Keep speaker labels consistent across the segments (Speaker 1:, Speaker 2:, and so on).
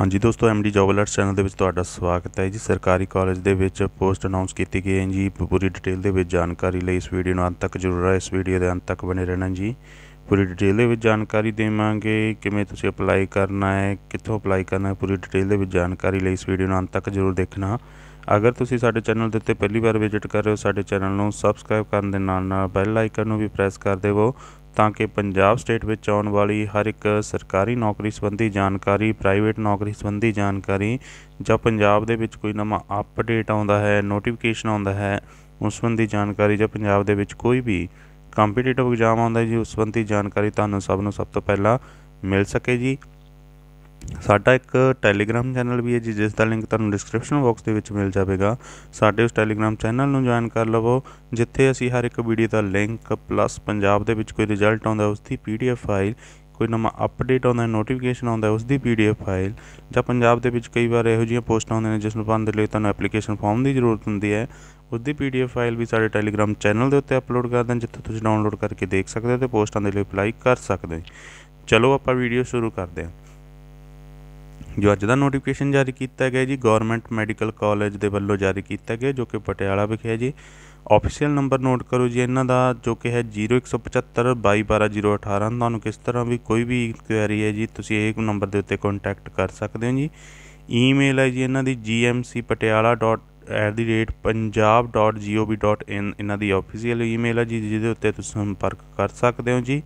Speaker 1: ਹਾਂਜੀ ਦੋਸਤੋ MD job alerts channel ਦੇ ਵਿੱਚ ਤੁਹਾਡਾ ਸਵਾਗਤ ਹੈ ਜੀ ਸਰਕਾਰੀ ਕਾਲਜ ਦੇ ਵਿੱਚ ਪੋਸਟ ਅਨਾਉਂਸ ਕੀਤੀ ਗਈ ਹੈ ਜੀ ਪੂਰੀ ਡਿਟੇਲ ਦੇ ਵਿੱਚ ਜਾਣਕਾਰੀ ਲਈ ਇਸ ਵੀਡੀਓ ਨੂੰ ਅੰਤ ਤੱਕ ਜ਼ਰੂਰ ਆ ਇਸ ਵੀਡੀਓ ਦੇ ਅੰਤ ਤੱਕ ਬਣੇ ਰਹਿਣਾ ਜੀ ਪੂਰੀ ਡਿਟੇਲ ਦੇ ਵਿੱਚ ਜਾਣਕਾਰੀ ਦੇਵਾਂਗੇ ਕਿਵੇਂ ਤੁਸੀਂ ਅਪਲਾਈ ਕਰਨਾ ਹੈ ਕਿੱਥੋਂ ਅਪਲਾਈ ਕਰਨਾ ਹੈ ਪੂਰੀ ਡਿਟੇਲ ਦੇ ਵਿੱਚ ਜਾਣਕਾਰੀ ਲਈ ਇਸ ਵੀਡੀਓ ਨੂੰ ਅੰਤ ਤੱਕ ਜ਼ਰੂਰ ਦੇਖਣਾ ਅਗਰ ਤੁਸੀਂ ਸਾਡੇ ਚੈਨਲ ਦੇ ਉੱਤੇ ਪਹਿਲੀ ਵਾਰ ਵਿਜ਼ਿਟ ਕਰ ਰਹੇ ਹੋ ਸਾਡੇ ਚੈਨਲ ਨੂੰ ਸਬਸਕ੍ਰਾਈਬ ਕਰਨ ਦੇ ਨਾਲ ਨਾਲ ਬੈਲ ਆਈਕਨ ਨੂੰ ਵੀ ਪ੍ਰੈਸ ਕਰ ਦੇਵੋ ਤਾਂ ਕਿ ਪੰਜਾਬ ਸਟੇਟ ਵਿੱਚ ਆਉਣ ਵਾਲੀ ਹਰ ਇੱਕ ਸਰਕਾਰੀ ਨੌਕਰੀ ਸੰਬੰਧੀ ਜਾਣਕਾਰੀ ਪ੍ਰਾਈਵੇਟ ਨੌਕਰੀ ਸੰਬੰਧੀ ਜਾਣਕਾਰੀ ਜਾਂ ਪੰਜਾਬ ਦੇ ਵਿੱਚ ਕੋਈ ਨਵਾਂ ਅਪਡੇਟ ਆਉਂਦਾ ਹੈ ਨੋਟੀਫਿਕੇਸ਼ਨ ਆਉਂਦਾ ਹੈ ਉਸ ਸੰਬੰਧੀ ਜਾਣਕਾਰੀ ਜਾਂ ਪੰਜਾਬ ਦੇ ਵਿੱਚ ਕੋਈ ਵੀ ਕੰਪੀਟੀਟਿਵ ਐਗਜ਼ਾਮ ਆਉਂਦਾ ਜੀ ਉਸ ਸੰਬੰਧੀ ਜਾਣਕਾਰੀ ਤੁਹਾਨੂੰ ਸਭ ਨੂੰ ਸਭ ਤੋਂ ਪਹਿਲਾਂ ਮਿਲ ਸਕੇ ਜੀ ਸਾਡਾ ਇੱਕ ਟੈਲੀਗ੍ਰਾਮ ਚੈਨਲ ਵੀ ਹੈ ਜੀ ਜਿਸ ਦਾ ਲਿੰਕ ਤੁਹਾਨੂੰ ਡਿਸਕ੍ਰਿਪਸ਼ਨ ਬਾਕਸ ਦੇ ਵਿੱਚ ਮਿਲ ਜਾਵੇਗਾ ਸਾਡੇ ਉਸ ਟੈਲੀਗ੍ਰਾਮ ਚੈਨਲ ਨੂੰ ਜੁਆਇਨ ਕਰ ਲਵੋ ਜਿੱਥੇ ਅਸੀਂ ਹਰ ਇੱਕ ਵੀਡੀਓ ਦਾ ਲਿੰਕ ਪਲੱਸ ਪੰਜਾਬ ਦੇ ਵਿੱਚ ਕੋਈ ਰਿਜ਼ਲਟ ਆਉਂਦਾ ਉਸ ਦੀ ਪੀਡੀਐਫ ਫਾਈਲ ਕੋਈ ਨਵਾਂ ਅਪਡੇਟ ਆਉਂਦਾ ਨੋਟੀਫਿਕੇਸ਼ਨ ਆਉਂਦਾ ਉਸ ਦੀ ਪੀਡੀਐਫ ਫਾਈਲ ਜਾਂ ਪੰਜਾਬ ਦੇ ਵਿੱਚ ਕਈ ਵਾਰ ਇਹੋ ਜਿਹੀਆਂ ਪੋਸਟਾਂ ਆਉਂਦੀਆਂ ਨੇ ਜਿਸ ਨੂੰ ਪਾਉਣ ਦੇ ਲਈ ਤੁਹਾਨੂੰ ਐਪਲੀਕੇਸ਼ਨ ਫਾਰਮ ਦੀ ਜ਼ਰੂਰਤ ਹੁੰਦੀ ਹੈ ਉਸ ਦੀ ਪੀਡੀਐਫ ਫਾਈਲ ਵੀ ਸਾਡੇ ਟੈਲੀਗ੍ਰਾਮ ਚੈਨਲ ਦੇ ਉੱਤੇ ਅਪਲੋਡ ਕਰ ਦਿੰਦੇ ਜਿੱਥੇ ਤੁਸੀਂ ਡਾਊਨਲੋਡ ਕਰਕੇ ਦੇਖ ਸਕਦੇ ਹੋ ਤੇ ਪੋਸਟਾਂ ਦੇ ਲਈ ਅਪਲਾਈ ਕਰ ਸਕਦੇ ਹੋ ਚਲੋ ਆਪਾਂ ਵੀਡੀਓ ਸ਼ੁਰੂ ਕਰਦੇ ਹਾਂ ਜੋ ਅੱਜ ਦਾ ਨੋਟੀਫਿਕੇਸ਼ਨ ਜਾਰੀ ਕੀਤਾ ਗਿਆ ਜੀ ਗਵਰਨਮੈਂਟ ਮੈਡੀਕਲ ਕਾਲਜ ਦੇ ਵੱਲੋਂ ਜਾਰੀ ਕੀਤਾ ਗਿਆ ਜੋ ਕਿ ਪਟਿਆਲਾ ਵਿਖੇ ਹੈ ਜੀ ਆਫੀਸ਼ੀਅਲ ਨੰਬਰ ਨੋਟ ਕਰੋ ਜੀ ਇਹਨਾਂ ਦਾ ਜੋ ਕਿ ਹੈ 0175 ਤੁਹਾਨੂੰ ਕਿਸ ਤਰ੍ਹਾਂ ਵੀ ਕੋਈ ਵੀ ਕੁਐਰੀ ਹੈ ਜੀ ਤੁਸੀਂ ਇਹ ਨੰਬਰ ਦੇ ਉੱਤੇ ਕੰਟੈਕਟ ਕਰ ਸਕਦੇ ਹੋ ਜੀ ਈਮੇਲ ਹੈ ਜੀ ਇਹਨਾਂ ਦੀ gmcpatiala.punjab.gov.in ਇਹਨਾਂ ਦੀ ਆਫੀਸ਼ੀਅਲ ਈਮੇਲ ਹੈ ਜੀ ਜਿਹਦੇ ਉੱਤੇ ਤੁਸੀਂ ਸੰਪਰਕ ਕਰ ਸਕਦੇ ਹੋ ਜੀ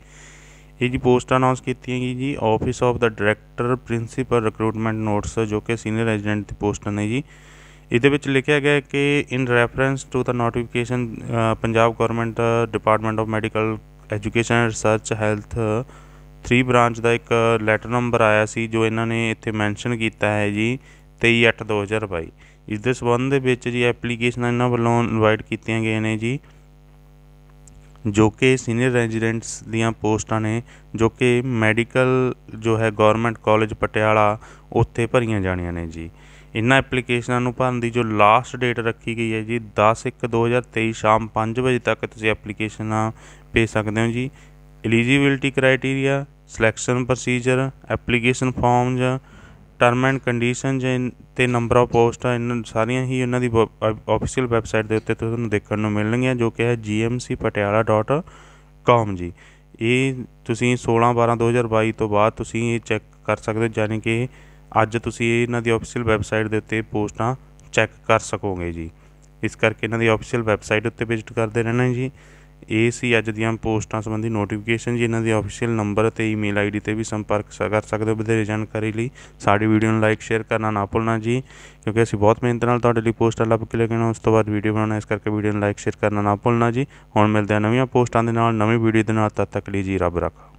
Speaker 1: ਇਹ ਜੀ ਪੋਸਟ ਅਨਾਉਂਸ ਕੀਤੀ ਹੈ ਜੀ ਆਫਿਸ ਆਫ ਦਾ ਡਾਇਰੈਕਟਰ ਪ੍ਰਿੰਸੀਪਲ ਰਿਕਰੂਟਮੈਂਟ ਨੋਟਸ ਜੋ ਕਿ ਸੀਨੀਅਰ ਰੈਜ਼ੀਡੈਂਟ ਦੀ ਪੋਸਟ ਨੇ ਜੀ ਇਹਦੇ ਵਿੱਚ ਲਿਖਿਆ ਗਿਆ ਕਿ ਇਨ ਰੈਫਰੈਂਸ ਟੂ ਦਾ notification Punjab government department of medical education and research health 3 branch ਦਾ ਇੱਕ ਲੈਟਰ ਨੰਬਰ ਆਇਆ ਸੀ ਜੋ ਇਹਨਾਂ ਨੇ ਇੱਥੇ ਮੈਂਸ਼ਨ ਕੀਤਾ ਹੈ ਜੀ 23/8/2022 ਇਸ ਦੇ ਸਬੰਧ ਦੇ ਵਿੱਚ ਜੀ ਐਪਲੀਕੇਸ਼ਨਾਂ ਇਹਨਾਂ ਵੱਲੋਂ ਇਨਵਾਈਟ ਕੀਤੀਆਂ ਗਈਆਂ ਨੇ ਜੀ ਜੋ ਕਿ ਸੀਨੀਅਰ ਰੈਜੀਡੈਂਟਸ ਦੀਆਂ ਪੋਸਟਾਂ ਨੇ ਜੋ ਕਿ ਮੈਡੀਕਲ ਜੋ ਹੈ ਗਵਰਨਮੈਂਟ ਕਾਲਜ ਪਟਿਆਲਾ ਉੱਥੇ ਭਰੀਆਂ ਜਾਣੀਆਂ ਨੇ ਜੀ ਇਨ੍ਹਾਂ ਐਪਲੀਕੇਸ਼ਨਾਂ ਨੂੰ ਭਰਨ ਦੀ ਜੋ ਲਾਸਟ ਡੇਟ ਰੱਖੀ ਗਈ ਹੈ ਜੀ 10 1 2023 ਸ਼ਾਮ 5 ਵਜੇ ਤੱਕ ਤੁਸੀਂ ਐਪਲੀਕੇਸ਼ਨਾਂ ਭੇਜ ਸਕਦੇ ਹੋ ਜੀ eligibility criteria selection procedure application forms term and ਜੇ ਤੇ ਨੰਬਰ ਆਫ ਪੋਸਟਾਂ ਇਹਨਾਂ ਸਾਰੀਆਂ ਹੀ ਉਹਨਾਂ ਦੀ ਆਫੀਸ਼ੀਅਲ ਵੈਬਸਾਈਟ ਦੇ ਉੱਤੇ ਤੁਹਾਨੂੰ ਦੇਖਣ ਨੂੰ ਮਿਲਣਗੀਆਂ ਜੋ ਕਿ ਹੈ gmcpatiala.com ਜੀ ਇਹ ਤੁਸੀਂ 16 12 2022 ਤੋਂ ਬਾਅਦ ਤੁਸੀਂ ਇਹ ਚੈੱਕ ਕਰ ਸਕਦੇ ਹੋ ਯਾਨੀ ਕਿ ਅੱਜ ਤੁਸੀਂ ਇਹਨਾਂ ਦੀ ਆਫੀਸ਼ੀਅਲ ਵੈਬਸਾਈਟ ਦੇ ਉੱਤੇ ਪੋਸਟਾਂ ਚੈੱਕ ਕਰ ਸਕੋਗੇ ਜੀ ਇਸ ਕਰਕੇ ਇਹਨਾਂ ਦੀ ਆਫੀਸ਼ੀਅਲ ਵੈਬਸਾਈਟ ਉੱਤੇ ਵਿਜ਼ਿਟ ਕਰਦੇ ਰਹਿਣਾ ਜੀ ਇਹ ਸੀ ਅੱਜ ਦੀਆਂ ਪੋਸਟਾਂ ਸੰਬੰਧੀ ਨੋਟੀਫਿਕੇਸ਼ਨ ਜੀ ਇਹਨਾਂ ਦੇ ਅਫੀਸ਼ੀਅਲ ਨੰਬਰ ਅਤੇ ਈਮੇਲ ਆਈਡੀ ਤੇ ਵੀ ਸੰਪਰਕ ਕਰ ਸਕਦੇ ਹੋ ਬਧੇਰੇ ਜਾਣਕਾਰੀ ਲਈ ਸਾਡੀ ਵੀਡੀਓ ਨੂੰ ਲਾਈਕ ਸ਼ੇਅਰ ਕਰਨਾ ਨਾ ਭੁੱਲਣਾ ਜੀ ਕਿਉਂਕਿ ਅਸੀਂ ਬਹੁਤ ਮਿਹਨਤ ਨਾਲ ਤੁਹਾਡੇ ਲਈ ਪੋਸਟਾਂ ਲੱਭ ਕੇ ਲੈ ਕੇ ਉਸ ਤੋਂ ਬਾਅਦ ਵੀਡੀਓ ਬਣਾਉਣਾ ਇਸ ਕਰਕੇ ਵੀਡੀਓ ਨੂੰ ਲਾਈਕ ਸ਼ੇਅਰ ਕਰਨਾ ਨਾ ਭੁੱਲਣਾ ਜੀ ਹੁਣ ਮਿਲਦੇ ਆ ਨਵੀਆਂ ਪੋਸਟਾਂ ਦੇ ਨਾਲ ਨਵੀਂ ਵੀਡੀਓ ਦੇ ਨਾਲ ਤਦ ਤੱਕ ਲਈ ਜੀ ਰੱਬ ਰੱਖਾ